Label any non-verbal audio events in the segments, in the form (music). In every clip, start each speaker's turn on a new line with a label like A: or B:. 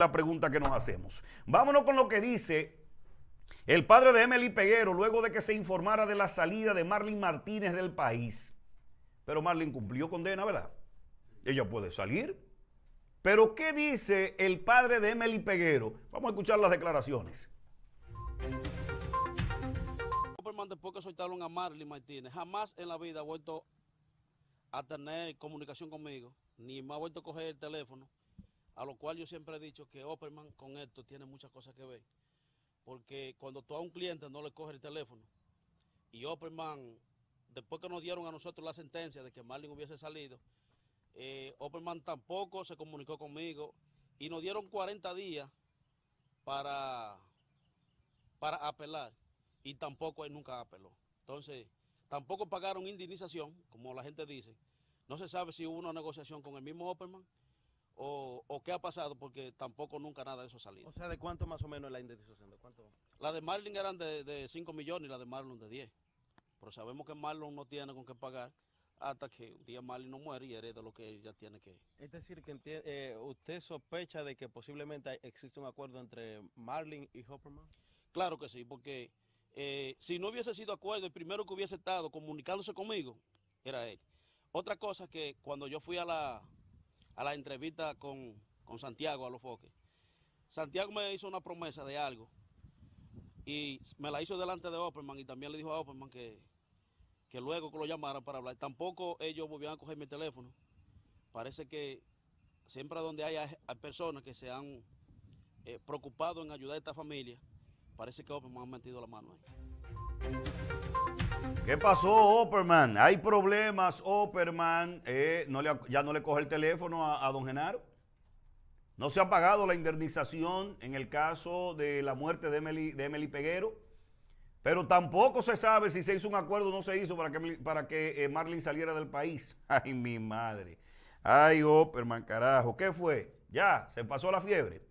A: la pregunta que nos hacemos. Vámonos con lo que dice el padre de Emily Peguero luego de que se informara de la salida de Marlene Martínez del país. Pero Marlene cumplió condena, ¿verdad? Ella puede salir. Pero ¿qué dice el padre de Emily Peguero? Vamos a escuchar las declaraciones.
B: Después que soltaron a Marlin Martínez, jamás en la vida ha vuelto a tener comunicación conmigo, ni me ha vuelto a coger el teléfono a lo cual yo siempre he dicho que Opperman con esto tiene muchas cosas que ver, porque cuando tú a un cliente no le coge el teléfono y Opperman, después que nos dieron a nosotros la sentencia de que Marlin hubiese salido, eh, Opperman tampoco se comunicó conmigo y nos dieron 40 días para, para apelar y tampoco él nunca apeló. Entonces, tampoco pagaron indemnización, como la gente dice. No se sabe si hubo una negociación con el mismo Opperman o, qué ha pasado, porque tampoco nunca nada de eso ha salido. O sea, ¿de cuánto más o menos es la indemnización? ¿De cuánto? La de Marlin eran de, de 5 millones y la de Marlon de 10. Pero sabemos que Marlon no tiene con qué pagar hasta que un día Marlin no muere y hereda lo que ella tiene que... Es decir, que eh, usted sospecha de que posiblemente existe un acuerdo entre Marlin y Hopperman. Claro que sí, porque eh, si no hubiese sido acuerdo, el primero que hubiese estado comunicándose conmigo era él. Otra cosa que cuando yo fui a la, a la entrevista con, Santiago a los foques. Santiago me hizo una promesa de algo y me la hizo delante de Opperman y también le dijo a Opperman que, luego que lo llamara para hablar. Tampoco ellos volvieron a coger mi teléfono. Parece que siempre donde hay personas que se han eh, preocupado en ayudar a esta familia, parece que Opperman ha metido la mano
A: ahí. ¿Qué pasó, Opperman? Hay problemas, Opperman. Eh, ya no le coge el teléfono a, don Genaro. No se ha pagado la indemnización en el caso de la muerte de Emily, de Peguero. Pero tampoco se sabe si se hizo un acuerdo o no se hizo para que, para que eh, Marlin saliera del país. (laughs) Ay, mi madre. Ay, Opperman, carajo. ¿Qué fue? Ya, se pasó la fiebre.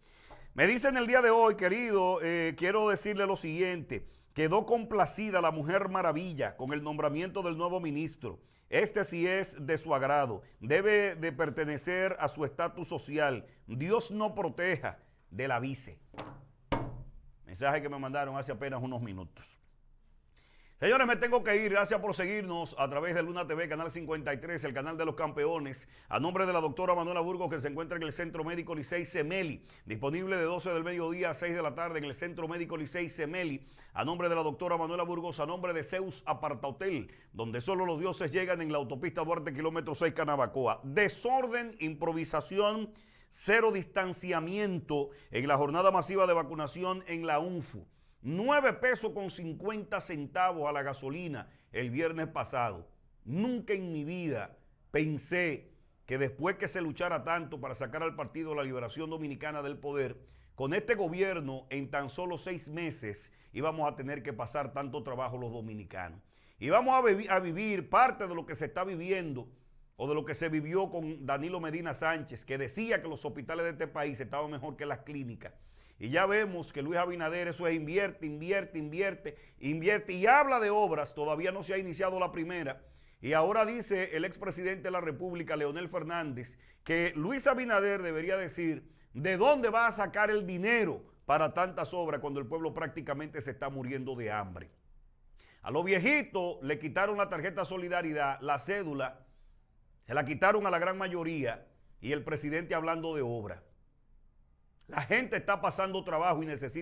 A: Me dicen el día de hoy, querido, eh, quiero decirle lo siguiente. Quedó complacida la mujer maravilla con el nombramiento del nuevo ministro. Este sí es de su agrado, debe de pertenecer a su estatus social. Dios no proteja de la vice. Mensaje que me mandaron hace apenas unos minutos. Señores, me tengo que ir. Gracias por seguirnos a través de Luna TV, Canal 53, el canal de los campeones. A nombre de la doctora Manuela Burgos, que se encuentra en el Centro Médico Licey Semeli, disponible de 12 del mediodía a 6 de la tarde en el Centro Médico Licey Semeli. A nombre de la doctora Manuela Burgos, a nombre de Zeus Aparta Hotel, donde solo los dioses llegan en la autopista Duarte, kilómetro 6, Canabacoa. Desorden, improvisación, cero distanciamiento en la jornada masiva de vacunación en la UNFU. 9 pesos con 50 centavos a la gasolina el viernes pasado. Nunca en mi vida pensé que después que se luchara tanto para sacar al Partido la Liberación Dominicana del poder, con este gobierno en tan solo seis meses íbamos a tener que pasar tanto trabajo los dominicanos. Y vamos a, a vivir parte de lo que se está viviendo o de lo que se vivió con Danilo Medina Sánchez, que decía que los hospitales de este país estaban mejor que las clínicas. Y ya vemos que Luis Abinader eso es invierte, invierte, invierte, invierte y habla de obras, todavía no se ha iniciado la primera. Y ahora dice el expresidente de la República, Leonel Fernández, que Luis Abinader debería decir de dónde va a sacar el dinero para tantas obras cuando el pueblo prácticamente se está muriendo de hambre. A los viejitos le quitaron la tarjeta Solidaridad, la cédula, se la quitaron a la gran mayoría y el presidente hablando de obras la gente está pasando trabajo y necesita...